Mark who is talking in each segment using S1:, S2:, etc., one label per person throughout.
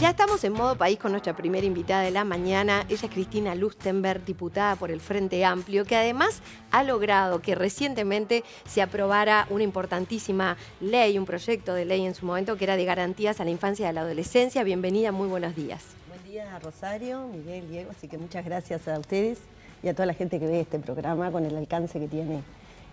S1: ya estamos en modo país con nuestra primera invitada de la mañana. Ella es Cristina Lustenberg, diputada por el Frente Amplio, que además ha logrado que recientemente se aprobara una importantísima ley, un proyecto de ley en su momento, que era de garantías a la infancia y a la adolescencia. Bienvenida, muy buenos días.
S2: Buen día a Rosario, Miguel, Diego, así que muchas gracias a ustedes y a toda la gente que ve este programa con el alcance que tiene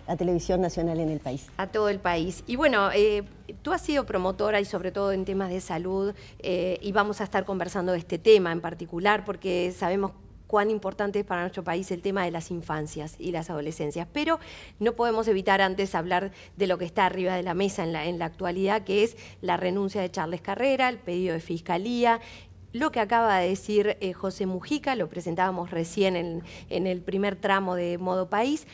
S2: la televisión nacional en el país.
S1: A todo el país. Y bueno, eh, tú has sido promotora y sobre todo en temas de salud eh, y vamos a estar conversando de este tema en particular porque sabemos cuán importante es para nuestro país el tema de las infancias y las adolescencias. Pero no podemos evitar antes hablar de lo que está arriba de la mesa en la, actualidad, que es la renuncia de Charles Carrera, el pedido de fiscalía, lo que acaba de decir eh, José Mujica, lo presentábamos recién en el primer tramo de Modo País.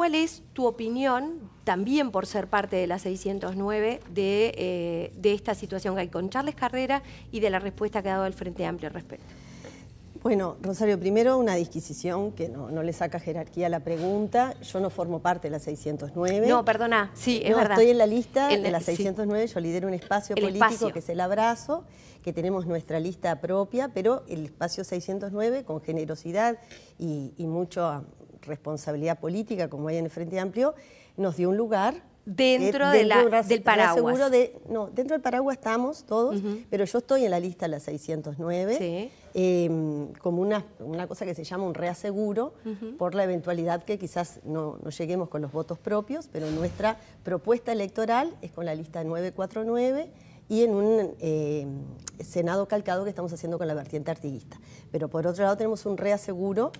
S1: ¿Cuál es tu opinión, también por ser parte de la 609, de, eh, de esta situación que hay con Charles Carrera y de la respuesta que ha dado el Frente Amplio al respecto?
S2: Bueno, Rosario, primero una disquisición que no, le saca jerarquía a la pregunta. Yo no formo parte de la 609. No, perdona,
S1: sí, es no, Estoy en la lista de la 609,
S2: yo lidero un espacio político que es el abrazo, que tenemos nuestra lista propia, pero el espacio 609 con generosidad y, y mucha responsabilidad política, como hay en el Frente Amplio, nos dio un lugar dentro, del paraguas. no, dentro del paraguas estamos todos, pero yo estoy en la lista de la 609, em, como una, una, cosa que se llama un reaseguro, por la eventualidad que quizás no, lleguemos con los votos propios, pero nuestra propuesta electoral es con la lista 949 y en un em, Senado calcado que estamos haciendo con la vertiente artiguista. Pero por otro lado tenemos un reaseguro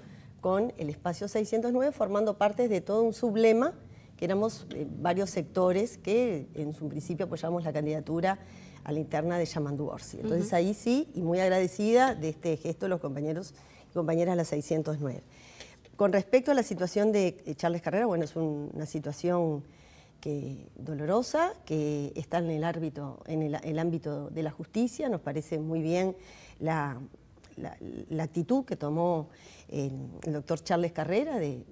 S2: con el espacio 609 formando parte de todo un sublema que éramos eh, varios sectores que en su principio apoyamos la candidatura a la interna de Yamandu Orsi. Entonces ahí sí, y muy agradecida de este gesto los compañeros y compañeras de la 609. Con respecto a la situación de eh, Charles Carrera, bueno, es una situación que, dolorosa, que está en el, en el ámbito de la justicia, nos parece muy bien la, la, actitud que tomó eh, el, doctor Charles Carrera de,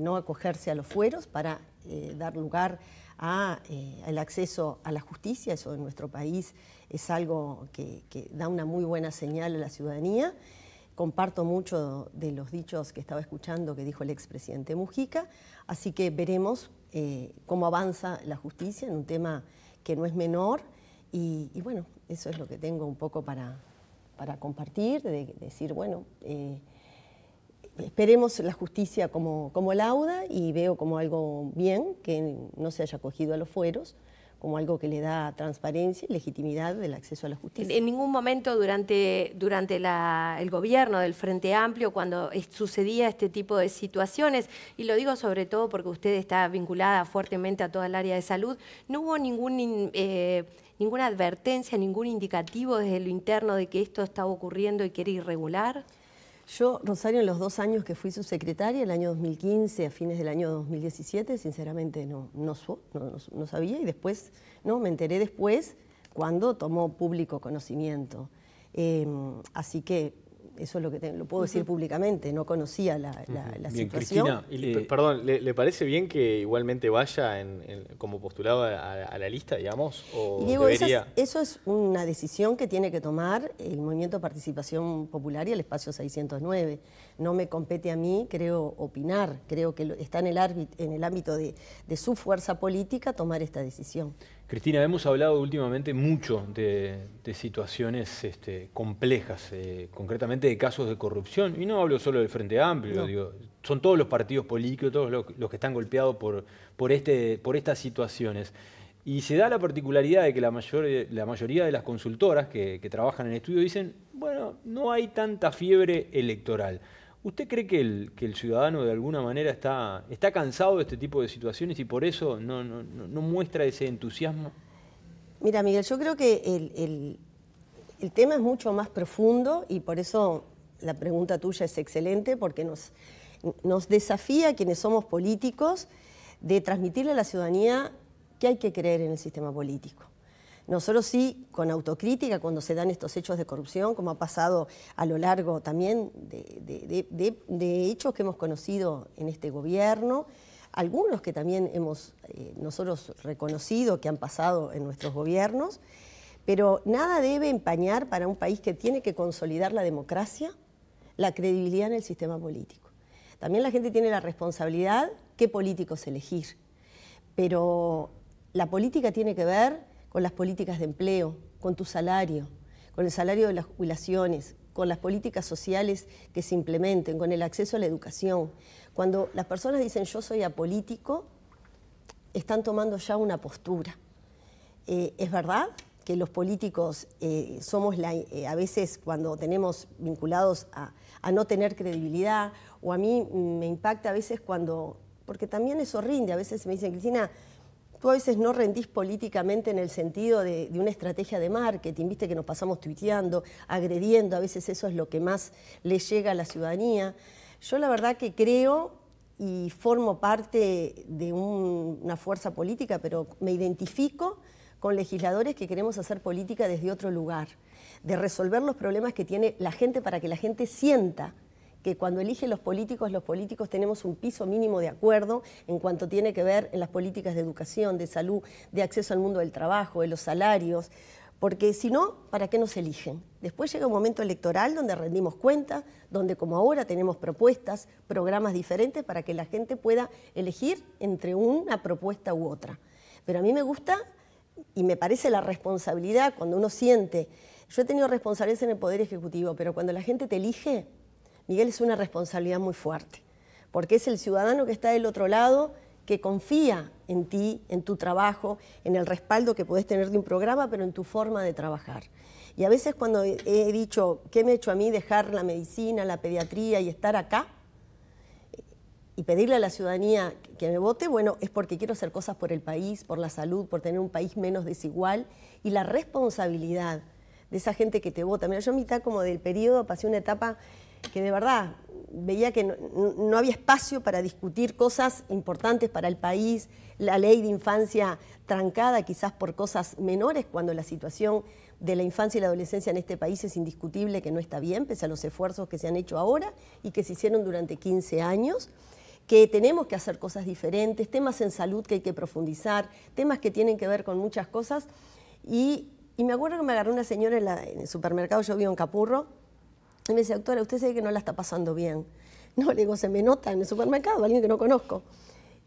S2: no acogerse a los fueros para eh, dar lugar al eh, acceso a la justicia. Eso en nuestro país es algo que, da una muy buena señal a la ciudadanía. Comparto mucho de los dichos que estaba escuchando que dijo el expresidente Mujica, así que veremos cómo avanza la justicia en un tema que no es menor. y bueno, eso es lo que tengo un poco para, para compartir, de, decir, bueno, eh, esperemos la justicia como, como lauda y veo como algo bien que no se haya acogido a los fueros como algo que le da transparencia y legitimidad del acceso a la justicia.
S1: En ningún momento durante, durante el gobierno del Frente Amplio, cuando sucedía este tipo de situaciones, y lo digo sobre todo porque usted está vinculada fuertemente a toda el área de salud, no hubo ningún... Eh, ninguna advertencia, ningún indicativo desde lo interno de que esto estaba ocurriendo y que era irregular?
S2: Yo, Rosario, en los dos años que fui su secretaria, el año 2015 a fines del año 2017, sinceramente no, no, no, sabía y después, no, me enteré después cuando tomó público conocimiento. Em, así que eso es lo que lo puedo decir públicamente, no conocía la, la, bien, situación.
S3: Cristina, perdón, ¿le, parece bien que igualmente vaya como postulado a, la lista, digamos? O Diego, eso, es,
S2: eso es una decisión que tiene que tomar el Movimiento de Participación Popular y el Espacio 609 no me compete a mí, creo, opinar. Creo que está en el, en el ámbito de, su fuerza política tomar esta decisión.
S4: Cristina, hemos hablado últimamente mucho de, situaciones este, complejas, eh, concretamente de casos de corrupción. Y no hablo solo del Frente Amplio, son todos los partidos políticos, todos los, que están golpeados este, por, estas situaciones. Y se da la particularidad de que la, mayoría de las consultoras que, que, trabajan en el estudio dicen, bueno, no hay tanta fiebre electoral. ¿Usted cree que el, que el ciudadano de alguna manera está, cansado de este tipo de situaciones y por eso no, muestra ese entusiasmo?
S2: Mira, Miguel, yo creo que el, tema es mucho más profundo y por eso la pregunta tuya es excelente, porque nos, nos desafía a quienes somos políticos de transmitirle a la ciudadanía que hay que creer en el sistema político. Nosotros sí, con autocrítica, cuando se dan estos hechos de corrupción, como ha pasado a lo largo también de, hechos que hemos conocido en este gobierno, algunos que también hemos eh, nosotros reconocido que han pasado en nuestros gobiernos, pero nada debe empañar para un país que tiene que consolidar la democracia, la credibilidad en el sistema político. También la gente tiene la responsabilidad qué políticos elegir, pero la política tiene que ver con las políticas de empleo, con tu salario, con el salario de las jubilaciones, con las políticas sociales que se implementen, con el acceso a la educación. Cuando las personas dicen yo soy apolítico, están tomando ya una postura. Eh, es verdad que los políticos eh, somos eh, a veces cuando tenemos vinculados a, a, no tener credibilidad, o a mí me impacta a veces cuando, porque también eso rinde, a veces me dicen, Cristina, tú a veces no rendís políticamente en el sentido de, una estrategia de marketing, viste que nos pasamos tuiteando, agrediendo, a veces eso es lo que más le llega a la ciudadanía. Yo la verdad que creo y formo parte de una fuerza política, pero me identifico con legisladores que queremos hacer política desde otro lugar, de resolver los problemas que tiene la gente para que la gente sienta que cuando eligen los políticos, los políticos tenemos un piso mínimo de acuerdo en cuanto tiene que ver en las políticas de educación, de salud, de acceso al mundo del trabajo, de los salarios, porque si no, ¿para qué nos eligen? Después llega un momento electoral donde rendimos cuentas, donde como ahora tenemos propuestas, programas diferentes para que la gente pueda elegir entre una propuesta u otra. Pero a mí me gusta y me parece la responsabilidad cuando uno siente, yo he tenido responsabilidad en el Poder Ejecutivo, pero cuando la gente te elige, Miguel, es una responsabilidad muy fuerte, porque es el ciudadano que está del otro lado que confía en ti, en tu trabajo, en el respaldo que podés tener de un programa, pero en tu forma de trabajar. Y a veces cuando he dicho, ¿qué me ha hecho a mí dejar la medicina, la pediatría y estar acá? Y pedirle a la ciudadanía que me vote, bueno, es porque quiero hacer cosas por el país, por la salud, por tener un país menos desigual y la responsabilidad de esa gente que te vota. Mira, yo a mitad como del periodo pasé una etapa que de verdad veía que no, había espacio para discutir cosas importantes para el país, la ley de infancia trancada quizás por cosas menores, cuando la situación de la infancia y la adolescencia en este país es indiscutible que no está bien, pese a los esfuerzos que se han hecho ahora y que se hicieron durante 15 años que tenemos que hacer cosas diferentes, temas en salud que hay que profundizar, temas que tienen que ver con muchas cosas. Y, me acuerdo que me agarró una señora en, el supermercado, yo vivo en Capurro, y me dice, doctora, usted sabe que no la está pasando bien. No, le digo, se me nota en el supermercado, alguien que no conozco.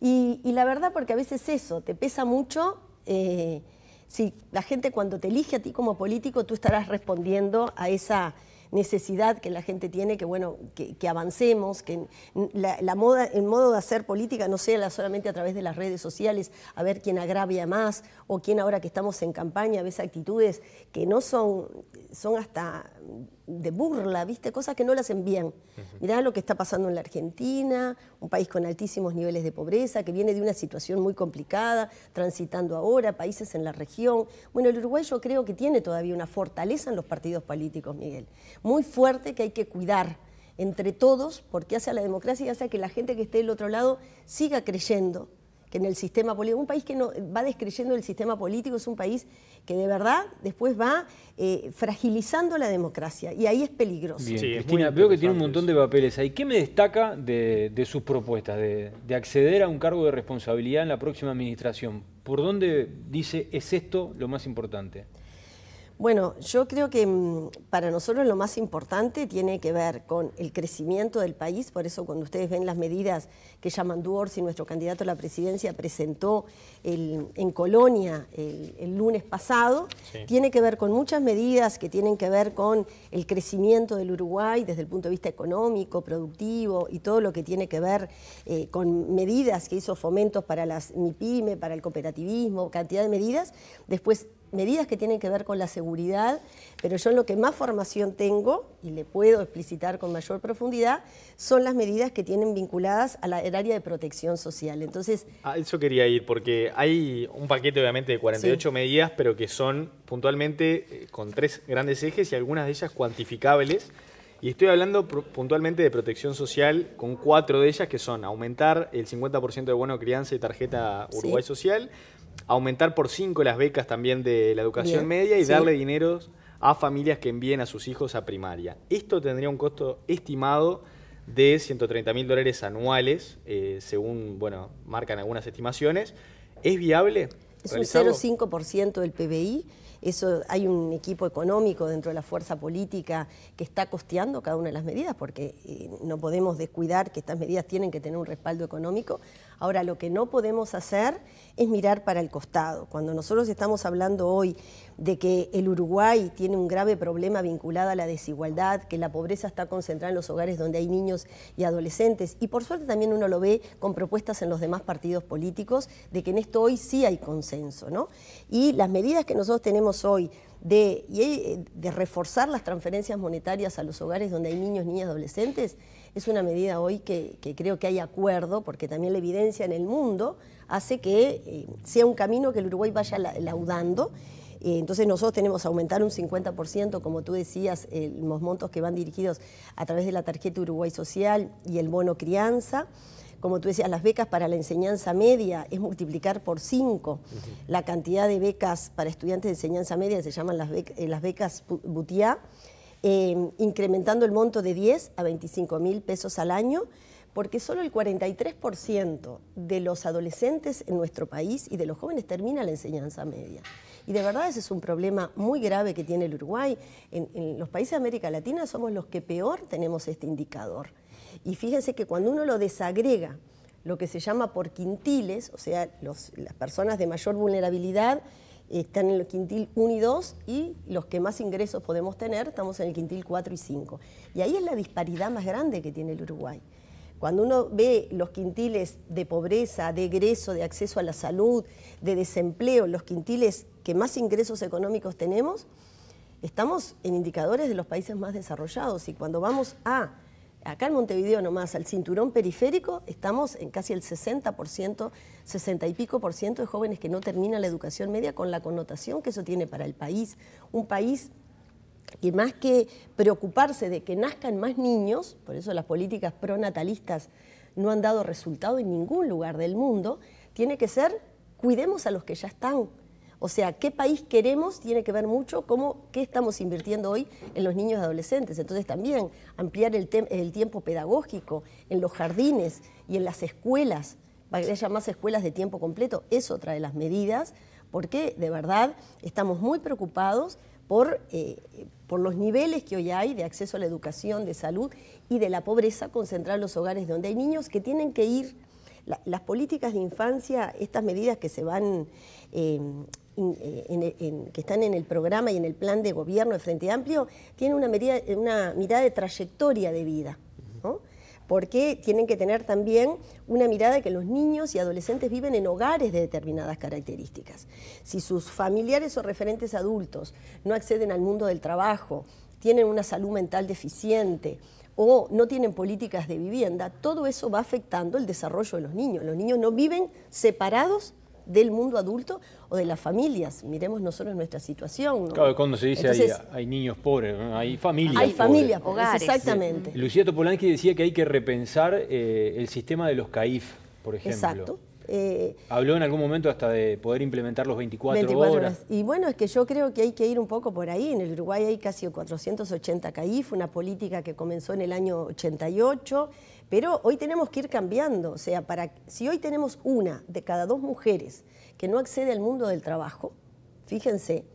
S2: Y, la verdad, porque a veces eso, te pesa mucho. Eh, si la gente cuando te elige a ti como político, tú estarás respondiendo a esa necesidad que la gente tiene, que bueno, que, avancemos, que la, moda, el modo de hacer política no sea solamente a través de las redes sociales, a ver quién agravia más o quién ahora que estamos en campaña ves actitudes que no son, son hasta de burla, ¿viste? Cosas que no las envían bien. Mirá lo que está pasando en la Argentina, un país con altísimos niveles de pobreza, que viene de una situación muy complicada, transitando ahora, países en la región. Bueno, el Uruguay yo creo que tiene todavía una fortaleza en los partidos políticos, Miguel, muy fuerte que hay que cuidar entre todos, porque hace a la democracia y hace que la gente que esté del otro lado siga creyendo que en el sistema político. Un país que no, va descreyendo el sistema político es un país que de verdad después va eh, fragilizando la democracia y ahí es peligroso. Bien, sí, veo que tiene un
S4: montón de papeles ahí. ¿Qué me destaca de, sus propuestas de, de, acceder a un cargo de responsabilidad en la próxima administración? ¿Por dónde dice es esto lo más importante?
S2: Bueno, yo creo que mm, para nosotros lo más importante tiene que ver con el crecimiento del país, por eso cuando ustedes ven las medidas que llaman Duors y nuestro candidato a la presidencia presentó en Colonia el, lunes pasado, tiene que ver con muchas medidas que tienen que ver con el crecimiento del Uruguay desde el punto de vista económico, productivo y todo lo que tiene que ver eh, con medidas que hizo fomentos para las MIPYME, para el cooperativismo, cantidad de medidas. Después medidas que tienen que ver con la seguridad, pero yo en lo que más formación tengo, y le puedo explicitar con mayor profundidad, son las medidas que tienen vinculadas al área de protección social. Entonces,
S3: a ah, eso quería ir, porque hay un paquete obviamente de 48 medidas, pero que son puntualmente eh, con tres grandes ejes y algunas de ellas cuantificables. Y estoy hablando puntualmente de protección social con cuatro de ellas que son aumentar el 50% de bono crianza y tarjeta Uruguay Social, aumentar por cinco las becas también de la educación media y darle dinero a familias que envíen a sus hijos a primaria. Esto tendría un costo estimado de 130 mil dólares anuales, eh, según bueno, marcan algunas estimaciones. ¿Es viable? Es un
S2: 0,5% del PBI. Eso hay un equipo económico dentro de la fuerza política que está costeando cada una de las medidas, porque eh, no podemos descuidar que estas medidas tienen que tener un respaldo económico. Ahora, lo que no podemos hacer es mirar para el costado. Cuando nosotros estamos hablando hoy de que el Uruguay tiene un grave problema vinculado a la desigualdad, que la pobreza está concentrada en los hogares donde hay niños y adolescentes, y por suerte también uno lo ve con propuestas en los demás partidos políticos, de que en esto hoy sí hay consenso, ¿no? Y las medidas que nosotros tenemos hoy de, eh, de reforzar las transferencias monetarias a los hogares donde hay niños, niñas, adolescentes, es una medida hoy que, creo que hay acuerdo, porque también la evidencia en el mundo hace que eh, sea un camino que el Uruguay vaya laudando. Eh, entonces nosotros tenemos aumentar un 50%, como tú decías, los montos que van dirigidos a través de la tarjeta Uruguay Social y el bono crianza como tú decías, las becas para la enseñanza media es multiplicar por cinco la cantidad de becas para estudiantes de enseñanza media, se llaman las, eh, becas, Butiá, em, incrementando el monto de 10 a 25 mil pesos al año, porque solo el 43% de los adolescentes en nuestro país y de los jóvenes termina la enseñanza media. Y de verdad ese es un problema muy grave que tiene el Uruguay. en los países de América Latina somos los que peor tenemos este indicador. Y fíjense que cuando uno lo desagrega, lo que se llama por quintiles, o sea, las personas de mayor vulnerabilidad eh, están en el quintil 1 y 2 y los que más ingresos podemos tener estamos en el quintil 4 y 5. Y ahí es la disparidad más grande que tiene el Uruguay. Cuando uno ve los quintiles de pobreza, de egreso, de acceso a la salud, de desempleo, los quintiles que más ingresos económicos tenemos, estamos en indicadores de los países más desarrollados y cuando vamos a Acá en Montevideo nomás, al cinturón periférico, estamos en casi el 60%, 60 y pico por ciento de jóvenes que no terminan la educación media con la connotación que eso tiene para el país. Un país que más que preocuparse de que nazcan más niños, por eso las políticas pronatalistas no han dado resultado en ningún lugar del mundo, tiene que ser cuidemos a los que ya están o sea, qué país queremos tiene que ver mucho con qué estamos invirtiendo hoy en los niños y adolescentes. Entonces también ampliar el, tiempo pedagógico en los jardines y en las escuelas, para que haya más escuelas de tiempo completo, es otra de las medidas, porque de verdad estamos muy preocupados por, eh, por, los niveles que hoy hay de acceso a la educación, de salud y de la pobreza, concentrar los hogares donde hay niños que tienen que ir. las políticas de infancia, estas medidas que se van eh, eh, que están en el programa y en el plan de gobierno de Frente Amplio tienen una, mirada de trayectoria de vida, porque tienen que tener también una mirada que los niños y adolescentes viven en hogares de determinadas características. Si sus familiares o referentes adultos no acceden al mundo del trabajo, tienen una salud mental deficiente, o no tienen políticas de vivienda, todo eso va afectando el desarrollo de los niños. Los niños no viven separados del mundo adulto o de las familias. Miremos nosotros nuestra situación. Claro, cuando se dice
S4: hay, niños pobres, hay familias. Hay familias,
S2: Exactamente.
S4: Lucía Topolansky decía que hay que repensar eh, el sistema de los CAIF, por ejemplo. Exacto. Eh, Habló en algún momento hasta de poder implementar los 24, horas.
S2: Y bueno, es que yo creo que hay que ir un poco por ahí. En el Uruguay hay casi 480 CAIF, una política que comenzó en el año 88 pero hoy tenemos que ir cambiando, o sea, para, si hoy tenemos una de cada dos mujeres que no accede al mundo del trabajo, fíjense,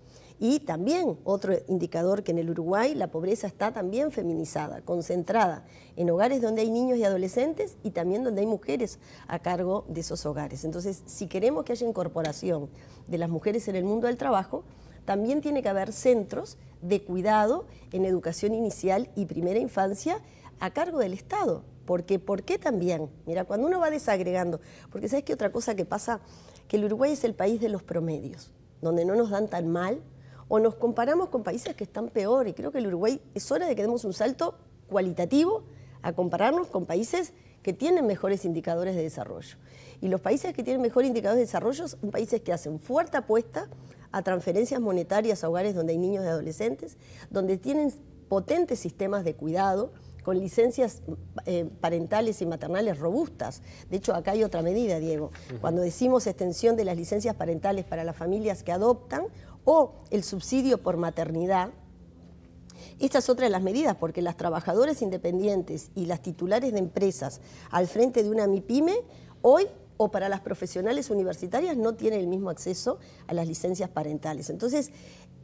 S2: y también otro indicador que en el Uruguay la pobreza está también feminizada, concentrada en hogares donde hay niños y adolescentes y también donde hay mujeres a cargo de esos hogares. Entonces, si queremos que haya incorporación de las mujeres en el mundo del trabajo, también tiene que haber centros de cuidado en educación inicial y primera infancia a cargo del Estado, porque, ¿por qué también? Mira, cuando uno va desagregando, porque sabes qué otra cosa que pasa, que el Uruguay es el país de los promedios, donde no nos dan tan mal, o nos comparamos con países que están peor, y creo que el Uruguay es hora de que demos un salto cualitativo a compararnos con países que tienen mejores indicadores de desarrollo. Y los países que tienen mejores indicadores de desarrollo son países que hacen fuerte apuesta a transferencias monetarias a hogares donde hay niños y adolescentes, donde tienen potentes sistemas de cuidado, con licencias eh, parentales y maternales robustas. De hecho, acá hay otra medida, Diego. Cuando decimos extensión de las licencias parentales para las familias que adoptan o el subsidio por maternidad, esta es otra de las medidas, porque las trabajadoras independientes y las titulares de empresas al frente de una MIPYME hoy o para las profesionales universitarias no tienen el mismo acceso a las licencias parentales. Entonces,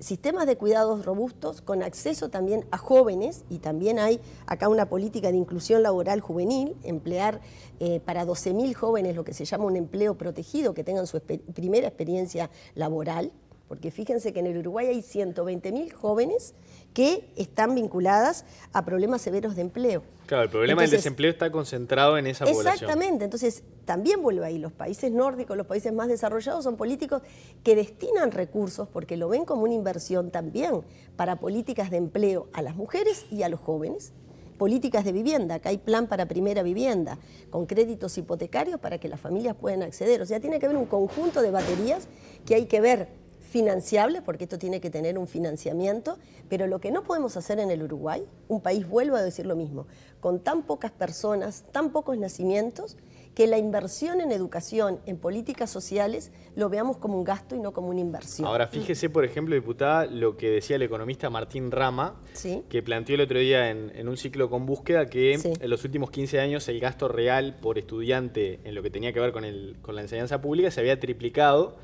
S2: sistemas de cuidados robustos con acceso también a jóvenes y también hay acá una política de inclusión laboral juvenil, emplear eh, para 12.000 jóvenes lo que se llama un empleo protegido, que tengan su primera experiencia laboral, porque fíjense que en el Uruguay hay 120.000 jóvenes que están vinculadas a problemas severos de empleo.
S3: Claro, el problema del desempleo está concentrado en esa población. Exactamente,
S2: entonces también vuelvo ahí, los países nórdicos, los países más desarrollados son políticos que destinan recursos, porque lo ven como una inversión también, para políticas de empleo a las mujeres y a los jóvenes, políticas de vivienda, acá hay plan para primera vivienda, con créditos hipotecarios para que las familias puedan acceder, o sea, tiene que haber un conjunto de baterías que hay que ver financiable, porque esto tiene que tener un financiamiento, pero lo que no podemos hacer en el Uruguay, un país, vuelvo a decir lo mismo, con tan pocas personas, tan pocos nacimientos, que la inversión en educación, en políticas sociales, lo veamos como un gasto y no como una inversión. Ahora, mm. fíjese,
S3: por ejemplo, diputada, lo que decía el economista Martín Rama, que planteó el otro día en, un ciclo con búsqueda que en los últimos 15 años el gasto real por estudiante en lo que tenía que ver con, el, con la enseñanza pública se había triplicado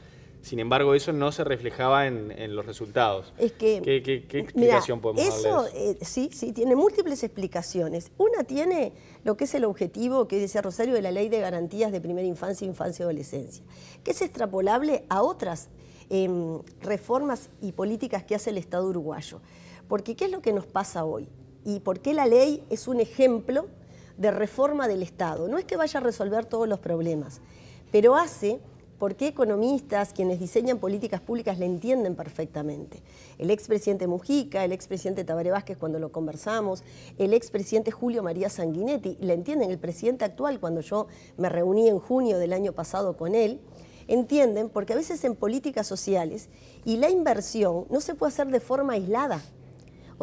S3: sin embargo, eso no se reflejaba en, los resultados.
S2: ¿Qué,
S3: explicación podemos eso, eso?
S2: Eh, sí, sí, tiene múltiples explicaciones. Una tiene lo que es el objetivo que decía Rosario de la Ley de Garantías de Primera Infancia, Infancia y Adolescencia, que es extrapolable a otras em, reformas y políticas que hace el Estado uruguayo. Porque ¿qué es lo que nos pasa hoy? ¿Y por qué la ley es un ejemplo de reforma del Estado? No es que vaya a resolver todos los problemas, pero hace porque economistas, quienes diseñan políticas públicas, le entienden perfectamente. El expresidente Mujica, el expresidente Tabaré Vázquez cuando lo conversamos, el expresidente Julio María Sanguinetti, le entienden, el presidente actual cuando yo me reuní en junio del año pasado con él, entienden porque a veces en políticas sociales y la inversión no se puede hacer de forma aislada.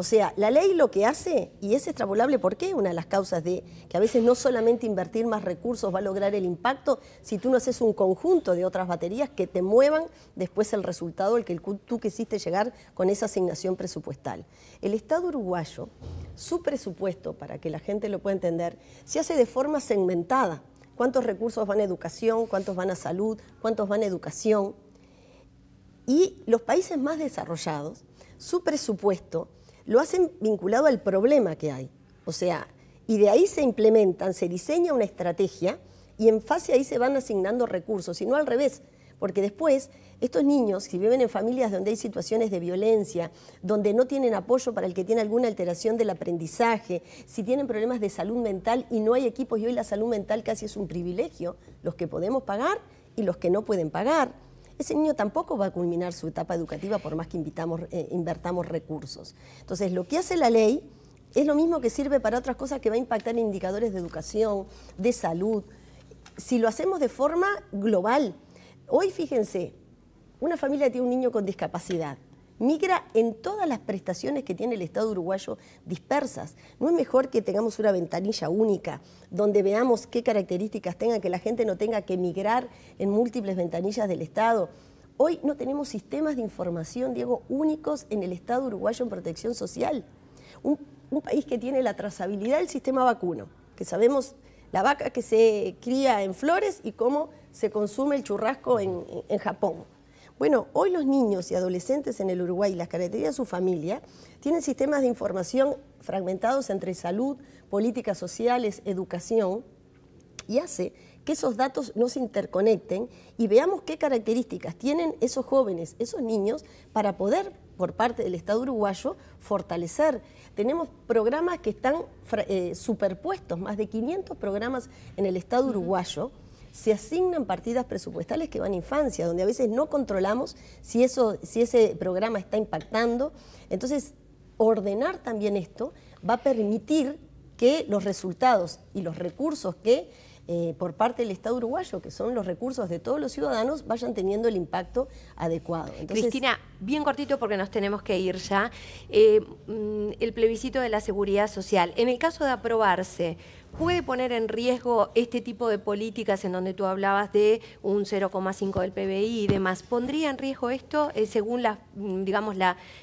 S2: O sea, la ley lo que hace, y es extrapolable, ¿por qué? Una de las causas de que a veces no solamente invertir más recursos va a lograr el impacto, si tú no haces un conjunto de otras baterías que te muevan después el resultado al que tú quisiste llegar con esa asignación presupuestal. El Estado uruguayo, su presupuesto, para que la gente lo pueda entender, se hace de forma segmentada. ¿Cuántos recursos van a educación? ¿Cuántos van a salud? ¿Cuántos van a educación? Y los países más desarrollados, su presupuesto lo hacen vinculado al problema que hay. O sea, y de ahí se implementan, se diseña una estrategia y en fase ahí se van asignando recursos, y no al revés, porque después estos niños, si viven en familias donde hay situaciones de violencia, donde no tienen apoyo para el que tiene alguna alteración del aprendizaje, si tienen problemas de salud mental y no hay equipos, y hoy la salud mental casi es un privilegio, los que podemos pagar y los que no pueden pagar ese niño tampoco va a culminar su etapa educativa por más que invitamos, eh, invertamos recursos. Entonces, lo que hace la ley es lo mismo que sirve para otras cosas que va a impactar en indicadores de educación, de salud, si lo hacemos de forma global. Hoy, fíjense, una familia tiene un niño con discapacidad migra en todas las prestaciones que tiene el Estado uruguayo dispersas. ¿No es mejor que tengamos una ventanilla única donde veamos qué características tenga, que la gente no tenga que migrar en múltiples ventanillas del Estado? Hoy no tenemos sistemas de información, Diego, únicos en el Estado uruguayo en protección social. Un, país que tiene la trazabilidad del sistema vacuno, que sabemos la vaca que se cría en Flores y cómo se consume el churrasco en Japón bueno, hoy los niños y adolescentes en el Uruguay, las características de su familia, tienen sistemas de información fragmentados entre salud, políticas sociales, educación, y hace que esos datos no se interconecten y veamos qué características tienen esos jóvenes, esos niños, para poder, por parte del Estado uruguayo, fortalecer. Tenemos programas que están eh, superpuestos, más de 500 programas en el Estado uruguayo se asignan partidas presupuestales que van a infancia, donde a veces no controlamos si, eso, si ese programa está impactando. Entonces, ordenar también esto va a permitir que los resultados y los recursos que eh, por parte del Estado uruguayo, que son los recursos de todos los ciudadanos, vayan teniendo el impacto adecuado. Cristina,
S1: bien cortito porque nos tenemos que ir ya, eh, mm, el plebiscito de la seguridad social. En el caso de aprobarse, puede poner en riesgo este tipo de políticas en donde tú hablabas de un 0,5 del PBI y demás? ¿Pondría en riesgo esto eh, según las, mm, digamos,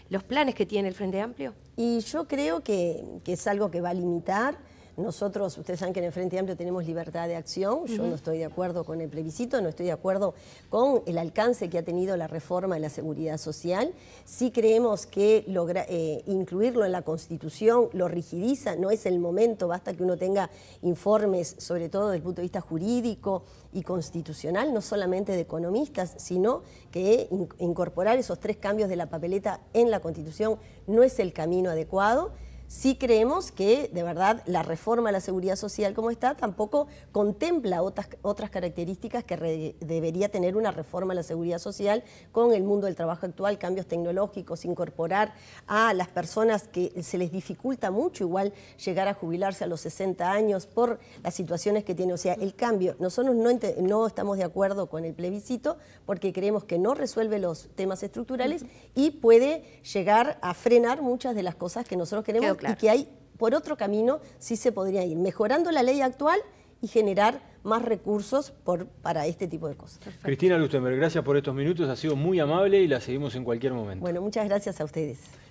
S1: los planes
S2: que tiene el Frente Amplio? Y yo creo que es algo que va a limitar. Nosotros, ustedes saben que en el Frente Amplio tenemos libertad de acción, yo no estoy de acuerdo con el plebiscito, no estoy de acuerdo con el alcance que ha tenido la reforma de la seguridad social, Si creemos que eh, incluirlo en la Constitución lo rigidiza, no es el momento, basta que uno tenga informes, sobre todo desde el punto de vista jurídico y constitucional, no solamente de economistas, sino que incorporar esos tres cambios de la papeleta en la Constitución no es el camino adecuado si creemos que, de verdad, la reforma a la seguridad social como está tampoco contempla otras, otras características que debería tener una reforma a la seguridad social con el mundo del trabajo actual, cambios tecnológicos, incorporar a las personas que se les dificulta mucho igual llegar a jubilarse a los 60 años por las situaciones que tiene. O sea, el cambio, nosotros no, no estamos de acuerdo con el plebiscito porque creemos que no resuelve los temas estructurales y puede llegar a frenar muchas de las cosas que nosotros queremos y que hay por otro camino sí se podría ir, mejorando la ley actual y generar más recursos por, para este tipo de cosas.
S4: Cristina Lustenberg, gracias por estos minutos, ha sido muy amable y la seguimos en cualquier momento.
S2: Bueno, muchas gracias a ustedes.